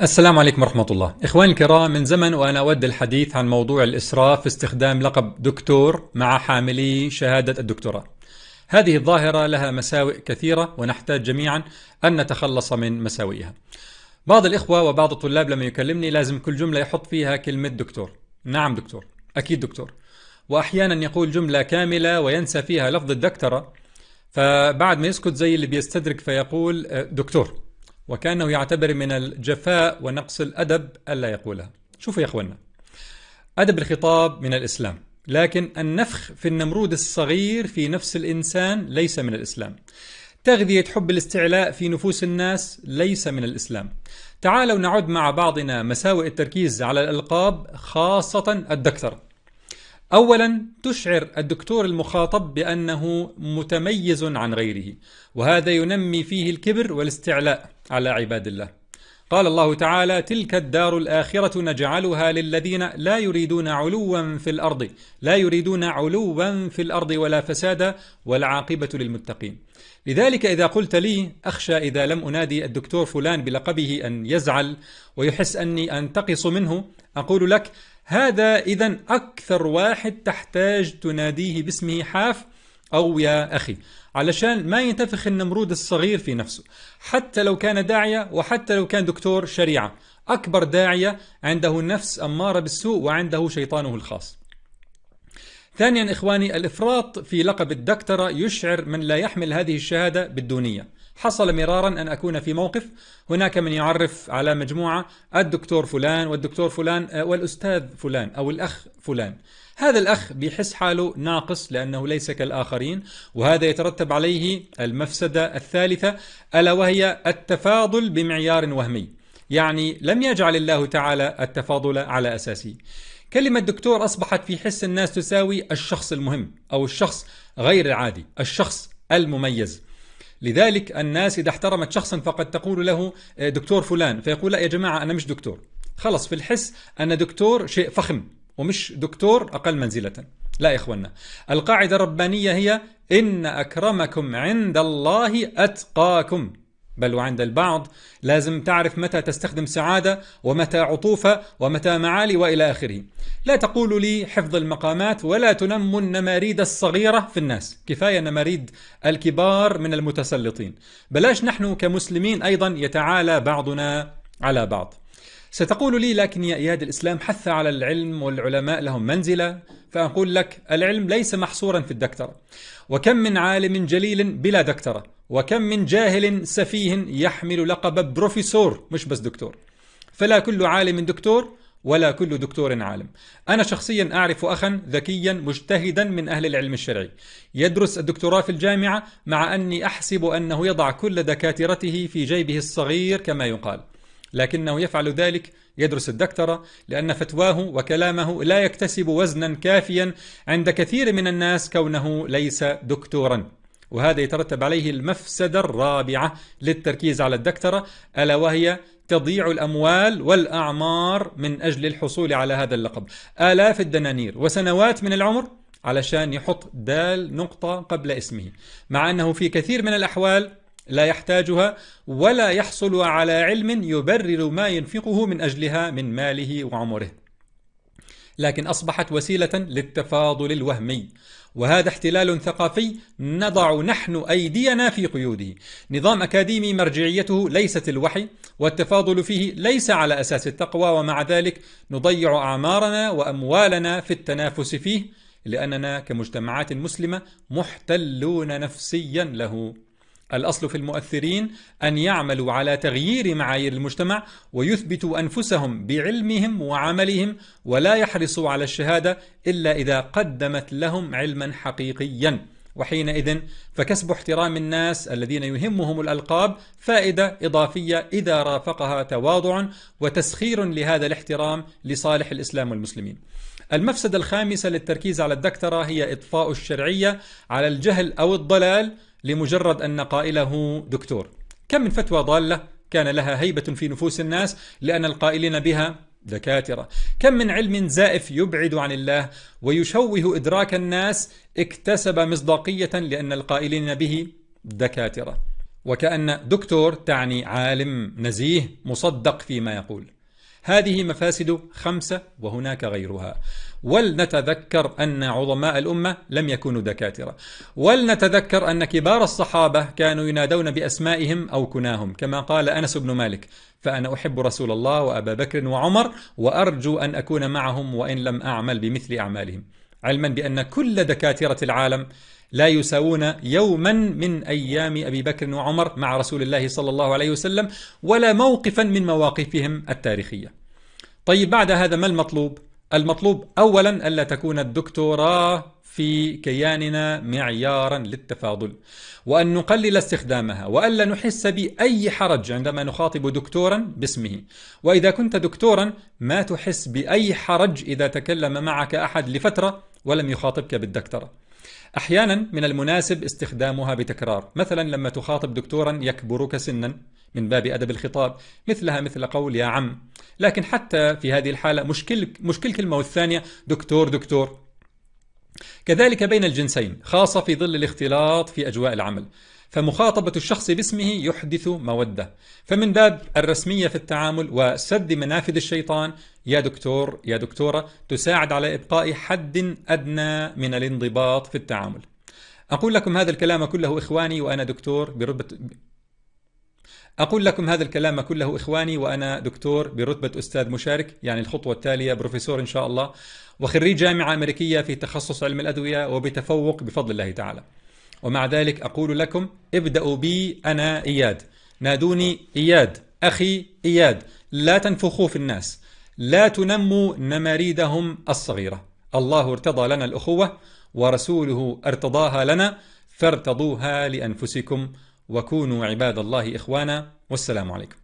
السلام عليكم ورحمة الله إخواني الكرام من زمن وأنا أود الحديث عن موضوع الإسراف في استخدام لقب دكتور مع حاملي شهادة الدكتوراه هذه الظاهرة لها مساوئ كثيرة ونحتاج جميعا أن نتخلص من مساوئها بعض الإخوة وبعض الطلاب لما يكلمني لازم كل جملة يحط فيها كلمة دكتور نعم دكتور أكيد دكتور وأحيانا يقول جملة كاملة وينسى فيها لفظ الدكتورة فبعد ما يسكت زي اللي بيستدرك فيقول أه، دكتور وكأنه يعتبر من الجفاء ونقص الأدب ألا يقولها شوفوا يا اخواننا. أدب الخطاب من الإسلام لكن النفخ في النمرود الصغير في نفس الإنسان ليس من الإسلام تغذية حب الاستعلاء في نفوس الناس ليس من الإسلام تعالوا نعد مع بعضنا مساوئ التركيز على الألقاب خاصة الدكترة أولا تشعر الدكتور المخاطب بأنه متميز عن غيره وهذا ينمي فيه الكبر والاستعلاء على عباد الله قال الله تعالى تلك الدار الآخرة نجعلها للذين لا يريدون علوا في الأرض لا يريدون علوا في الأرض ولا فسادا والعاقبة للمتقين لذلك إذا قلت لي أخشى إذا لم أنادي الدكتور فلان بلقبه أن يزعل ويحس أني أنتقص منه أقول لك هذا إذا أكثر واحد تحتاج تناديه باسمه حاف أو يا أخي علشان ما ينتفخ النمرود الصغير في نفسه حتى لو كان داعية وحتى لو كان دكتور شريعة أكبر داعية عنده نفس أمارة بالسوء وعنده شيطانه الخاص ثانيا إخواني الإفراط في لقب الدكترة يشعر من لا يحمل هذه الشهادة بالدونية حصل مرارا أن أكون في موقف هناك من يعرف على مجموعة الدكتور فلان والدكتور فلان آه، والأستاذ فلان أو الأخ فلان هذا الأخ بيحس حاله ناقص لأنه ليس كالآخرين وهذا يترتب عليه المفسدة الثالثة ألا وهي التفاضل بمعيار وهمي يعني لم يجعل الله تعالى التفاضل على أساسه كلمة دكتور أصبحت في حس الناس تساوي الشخص المهم أو الشخص غير العادي الشخص المميز لذلك الناس إذا احترمت شخصا فقد تقول له آه، دكتور فلان فيقول لا يا جماعة أنا مش دكتور خلص في الحس أن دكتور شيء فخم ومش دكتور أقل منزلة لا يا إخوانا القاعدة الربانية هي إن أكرمكم عند الله أتقاكم بل وعند البعض لازم تعرف متى تستخدم سعادة ومتى عطوفة ومتى معالي وإلى آخره لا تقول لي حفظ المقامات ولا تنم النماريد الصغيرة في الناس كفاية نماريد الكبار من المتسلطين بلاش نحن كمسلمين أيضا يتعالى بعضنا على بعض ستقول لي لكن يا إياد الإسلام حث على العلم والعلماء لهم منزلة فأقول لك العلم ليس محصورا في الدكتورة وكم من عالم جليل بلا دكتورة وكم من جاهل سفيه يحمل لقب بروفيسور مش بس دكتور فلا كل عالم دكتور ولا كل دكتور عالم أنا شخصيا أعرف أخا ذكيا مجتهدا من أهل العلم الشرعي يدرس الدكتوراه في الجامعة مع أني أحسب أنه يضع كل دكاترته في جيبه الصغير كما يقال لكنه يفعل ذلك يدرس الدكتورة لأن فتواه وكلامه لا يكتسب وزنا كافيا عند كثير من الناس كونه ليس دكتورا وهذا يترتب عليه المفسدة الرابعة للتركيز على الدكتورة ألا وهي تضيع الأموال والأعمار من أجل الحصول على هذا اللقب آلاف الدنانير وسنوات من العمر علشان يحط دال نقطة قبل اسمه مع أنه في كثير من الأحوال لا يحتاجها ولا يحصل على علم يبرر ما ينفقه من أجلها من ماله وعمره لكن أصبحت وسيلة للتفاضل الوهمي وهذا احتلال ثقافي نضع نحن أيدينا في قيوده نظام أكاديمي مرجعيته ليست الوحي والتفاضل فيه ليس على أساس التقوى ومع ذلك نضيع أعمارنا وأموالنا في التنافس فيه لأننا كمجتمعات مسلمة محتلون نفسيا له الأصل في المؤثرين أن يعملوا على تغيير معايير المجتمع ويثبتوا أنفسهم بعلمهم وعملهم ولا يحرصوا على الشهادة إلا إذا قدمت لهم علما حقيقيا وحينئذ فكسب احترام الناس الذين يهمهم الألقاب فائدة إضافية إذا رافقها تواضع وتسخير لهذا الاحترام لصالح الإسلام والمسلمين المفسدة الخامسة للتركيز على الدكترة هي إطفاء الشرعية على الجهل أو الضلال لمجرد أن قائله دكتور كم من فتوى ضالة كان لها هيبة في نفوس الناس لأن القائلين بها دكاترة كم من علم زائف يبعد عن الله ويشوه إدراك الناس اكتسب مصداقية لأن القائلين به دكاترة وكأن دكتور تعني عالم نزيه مصدق فيما يقول هذه مفاسد خمسة وهناك غيرها ولنتذكر أن عظماء الأمة لم يكونوا دكاترة ولنتذكر أن كبار الصحابة كانوا ينادون بأسمائهم أو كناهم كما قال أنس بن مالك فأنا أحب رسول الله وأبا بكر وعمر وأرجو أن أكون معهم وإن لم أعمل بمثل أعمالهم علما بأن كل دكاترة العالم لا يساوون يوما من أيام أبي بكر وعمر مع رسول الله صلى الله عليه وسلم ولا موقفا من مواقفهم التاريخية طيب بعد هذا ما المطلوب؟ المطلوب أولا ألا تكون الدكتوراه في كياننا معيارا للتفاضل وأن نقلل استخدامها وألا نحس بأي حرج عندما نخاطب دكتورا باسمه وإذا كنت دكتورا ما تحس بأي حرج إذا تكلم معك أحد لفترة ولم يخاطبك بالدكتورة أحيانا من المناسب استخدامها بتكرار مثلا لما تخاطب دكتورا يكبرك سنا من باب أدب الخطاب مثلها مثل قول يا عم لكن حتى في هذه الحالة مشكل, مشكل كلمة والثانية دكتور دكتور كذلك بين الجنسين خاصة في ظل الاختلاط في أجواء العمل فمخاطبة الشخص باسمه يحدث مودة فمن باب الرسمية في التعامل وسد منافذ الشيطان يا دكتور يا دكتورة تساعد على إبقاء حد أدنى من الانضباط في التعامل أقول لكم هذا الكلام كله إخواني وأنا دكتور برتبة أقول لكم هذا الكلام كله إخواني وأنا دكتور برتبة أستاذ مشارك يعني الخطوة التالية بروفيسور إن شاء الله وخريج جامعة أمريكية في تخصص علم الأدوية وبتفوق بفضل الله تعالى ومع ذلك أقول لكم ابدأوا بي أنا إياد نادوني إياد أخي إياد لا تنفخوا في الناس لا تنموا نماريدهم الصغيرة الله ارتضى لنا الأخوة ورسوله ارتضاها لنا فارتضوها لأنفسكم وكونوا عباد الله إخوانا والسلام عليكم